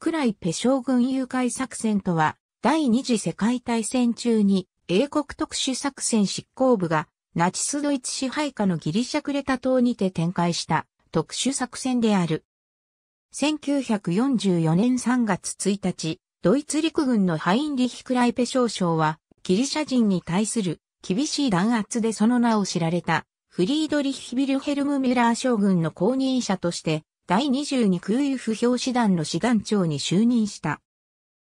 クライペ将軍誘拐作戦とは、第二次世界大戦中に英国特殊作戦執行部がナチスドイツ支配下のギリシャクレタ島にて展開した特殊作戦である。1944年3月1日、ドイツ陸軍のハインリヒ・クライペ少将は、ギリシャ人に対する厳しい弾圧でその名を知られた、フリードリヒ・ビルヘルム・ミュラー将軍の後任者として、第22空輸不評師団の師団長に就任した。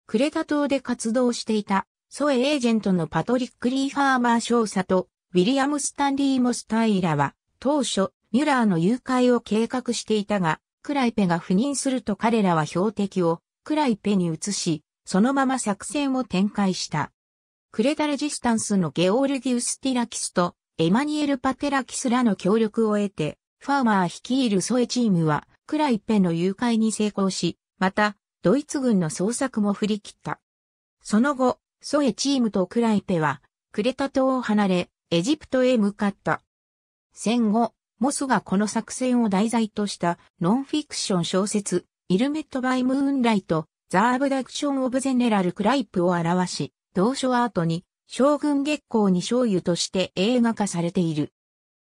クレタ島で活動していた、ソエエージェントのパトリック・リーファーマー少佐と、ウィリアム・スタンリー・モスタイラは、当初、ミュラーの誘拐を計画していたが、クライペが赴任すると彼らは標的を、クライペに移し、そのまま作戦を展開した。クレタレジスタンスのゲオールギウス・ティラキスとエマニエル・パテラキスらの協力を得て、ファーマー率いるソエチームはクライペの誘拐に成功し、また、ドイツ軍の捜索も振り切った。その後、ソエチームとクライペは、クレタ島を離れ、エジプトへ向かった。戦後、モスがこの作戦を題材としたノンフィクション小説、イルメット・バイ・ムーンライト、ザ・アブダクション・オブ・ゼネラル・クライプを表し、同書アートに、将軍月光に醤油として映画化されている。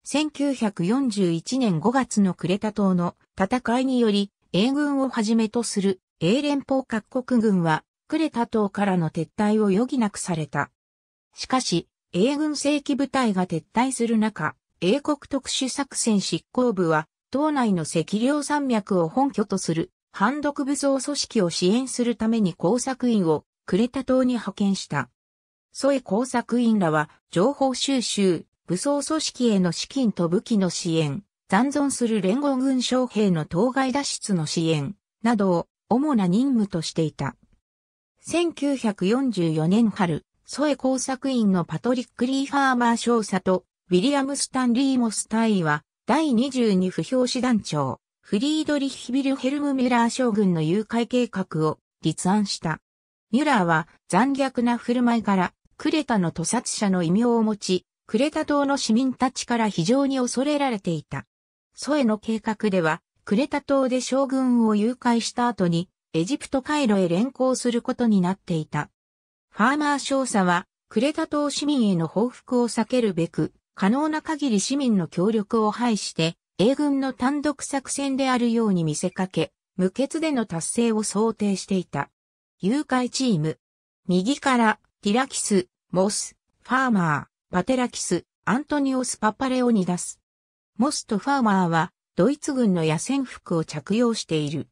1941年5月のクレタ島の戦いにより、英軍をはじめとする英連邦各国軍は、クレタ島からの撤退を余儀なくされた。しかし、英軍正規部隊が撤退する中、英国特殊作戦執行部は、島内の赤領山脈を本拠とする反独武装組織を支援するために工作員をクレタ島に派遣した。ソエ工作員らは情報収集、武装組織への資金と武器の支援、残存する連合軍将兵の当該脱出の支援、などを主な任務としていた。1944年春、ソエ工作員のパトリック・リー・ファーマー少佐とウィリアム・スタンリー・モス隊員は第22不評師団長、フリードリッヒ・ビルヘルム・ミュラー将軍の誘拐計画を立案した。ミュラーは残虐な振る舞いから、クレタの屠殺者の異名を持ち、クレタ島の市民たちから非常に恐れられていた。ソエの計画では、クレタ島で将軍を誘拐した後に、エジプト回路へ連行することになっていた。ファーマー少佐は、クレタ島市民への報復を避けるべく、可能な限り市民の協力を排して、英軍の単独作戦であるように見せかけ、無欠での達成を想定していた。誘拐チーム。右から、ティラキス、モス、ファーマー、パテラキス、アントニオス・パパレオニダス。モスト・ファーマーは、ドイツ軍の野戦服を着用している。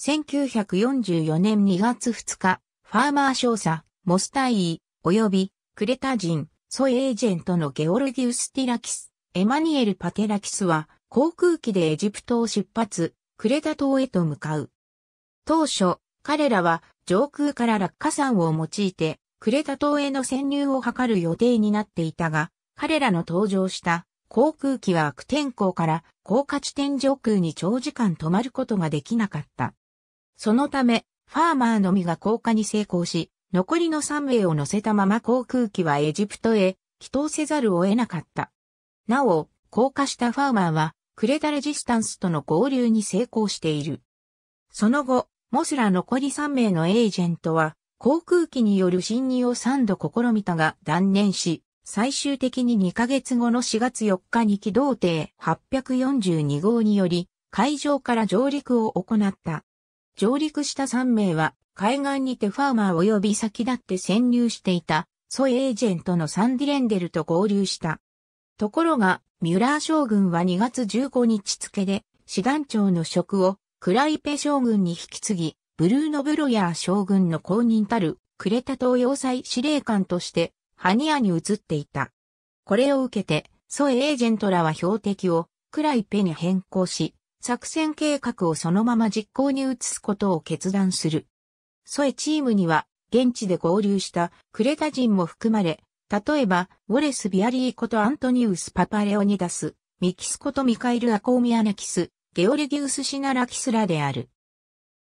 1944年2月2日、ファーマー少佐、モスタイー、及び、クレタ人、ソエージェントのゲオルギウス・ティラキス、エマニエル・パテラキスは、航空機でエジプトを出発、クレタ島へと向かう。当初、彼らは上空から落下山を用いてクレタ島への潜入を図る予定になっていたが、彼らの搭乗した航空機は悪天候から高下地点上空に長時間止まることができなかった。そのため、ファーマーのみが降下に成功し、残りの3名を乗せたまま航空機はエジプトへ帰投せざるを得なかった。なお、降下したファーマーは、クレタレジスタンスとの合流に成功している。その後、モスラ残り3名のエージェントは、航空機による侵入を3度試みたが断念し、最終的に2ヶ月後の4月4日に機動艇842号により、海上から上陸を行った。上陸した3名は、海岸にてファーマー及び先立って潜入していた、ソエージェントのサンディレンデルと合流した。ところが、ミュラー将軍は2月15日付で、師団長の職を、クライペ将軍に引き継ぎ、ブルーノ・ブロヤー将軍の公認たるクレタ島要塞司令官としてハニアに移っていた。これを受けて、ソエエージェントらは標的をクライペに変更し、作戦計画をそのまま実行に移すことを決断する。ソエチームには現地で合流したクレタ人も含まれ、例えば、ウォレス・ビアリーことアントニウス・パパレオニダス、ミキスことミカイル・アコーミアナキス、ゲオルギウス・シナラキスらである。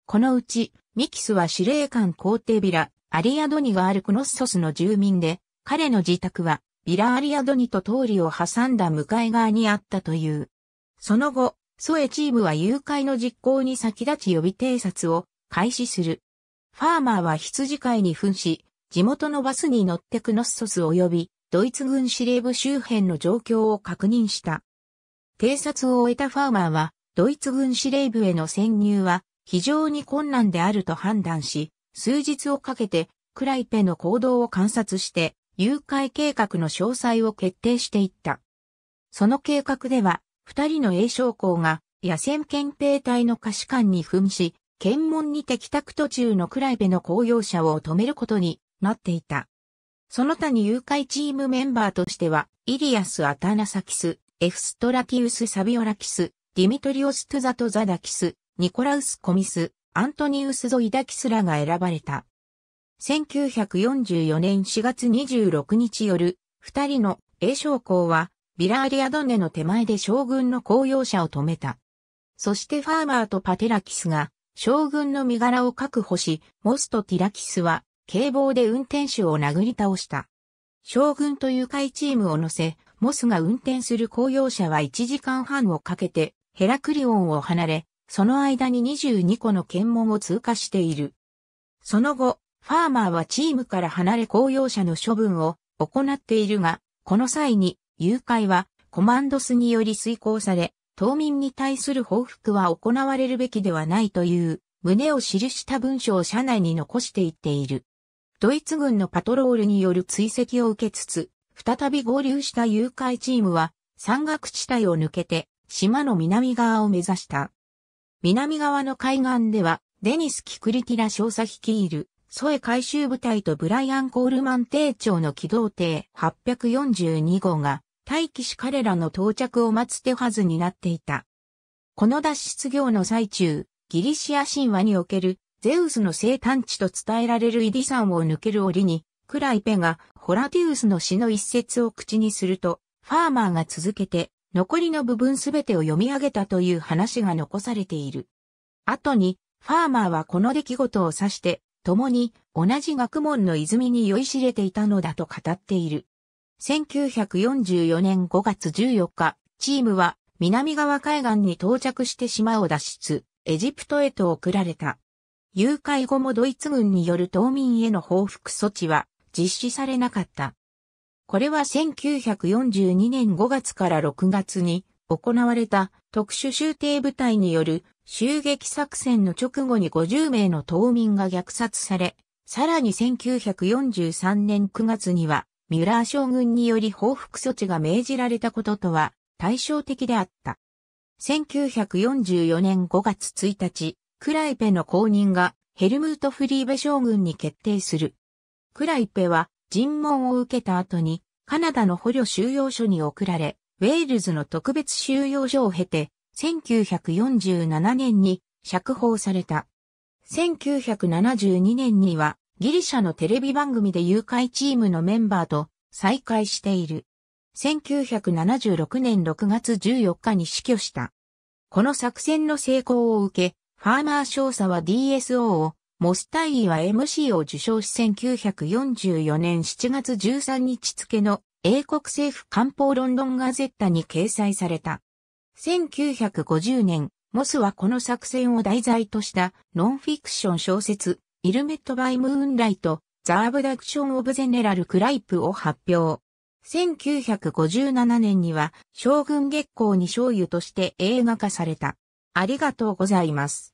このうち、ミキスは司令官皇帝ビラ、アリアドニがあるクノッソスの住民で、彼の自宅は、ビラ・アリアドニと通りを挟んだ向かい側にあったという。その後、ソエチームは誘拐の実行に先立ち予備偵察を開始する。ファーマーは羊飼いに扮し、地元のバスに乗ってクノッソス及び、ドイツ軍司令部周辺の状況を確認した。偵察を終えたファーマーは、ドイツ軍司令部への潜入は非常に困難であると判断し、数日をかけてクライペの行動を観察して、誘拐計画の詳細を決定していった。その計画では、二人の栄将校が野戦憲兵隊の可視官に噴し、検問に敵宅途中のクライペの公用車を止めることになっていた。その他に誘拐チームメンバーとしては、イリアス・アタナサキス、エフストラティウス・サビオラキス、ディミトリオス・トゥザト・ザダキス、ニコラウス・コミス、アントニウス・ゾイダキスらが選ばれた。1944年4月26日夜、二人の英将校は、ビラーリアドネの手前で将軍の公用車を止めた。そしてファーマーとパテラキスが、将軍の身柄を確保し、モスとティラキスは、警棒で運転手を殴り倒した。将軍と誘拐チームを乗せ、モスが運転する公用車は1時間半をかけて、ヘラクリオンを離れ、その間に22個の検問を通過している。その後、ファーマーはチームから離れ公用車の処分を行っているが、この際に、誘拐はコマンドスにより遂行され、島民に対する報復は行われるべきではないという旨を記した文書を社内に残していっている。ドイツ軍のパトロールによる追跡を受けつつ、再び合流した誘拐チームは山岳地帯を抜けて島の南側を目指した。南側の海岸では、デニス・キクリティラ少佐率いる、ソエ回収部隊とブライアン・コールマン艇長の機動艇842号が、待機し彼らの到着を待つ手はずになっていた。この脱出業の最中、ギリシア神話におけるゼウスの生誕地と伝えられるイディ山を抜ける折に、クライペがホラティウスの死の一節を口にすると、ファーマーが続けて、残りの部分すべてを読み上げたという話が残されている。後に、ファーマーはこの出来事を指して、共に同じ学問の泉に酔いしれていたのだと語っている。1944年5月14日、チームは南側海岸に到着して島を脱出、エジプトへと送られた。誘拐後もドイツ軍による島民への報復措置は実施されなかった。これは1942年5月から6月に行われた特殊集艇部隊による襲撃作戦の直後に50名の島民が虐殺され、さらに1943年9月にはミュラー将軍により報復措置が命じられたこととは対照的であった。1944年5月1日、クライペの後任がヘルムート・フリーベ将軍に決定する。クライペは尋問を受けた後に、カナダの捕虜収容所に送られ、ウェールズの特別収容所を経て、1947年に釈放された。1972年にはギリシャのテレビ番組で誘拐チームのメンバーと再会している。1976年6月14日に死去した。この作戦の成功を受け、ファーマー少佐は DSO をモスタイーは MC を受賞し1944年7月13日付の英国政府官報ロンドンガゼッタに掲載された。1950年、モスはこの作戦を題材としたノンフィクション小説、イルメット・バイ・ムーンライト、ザ・アブダクション・オブ・ゼネラル・クライプを発表。1957年には将軍月光に醤油として映画化された。ありがとうございます。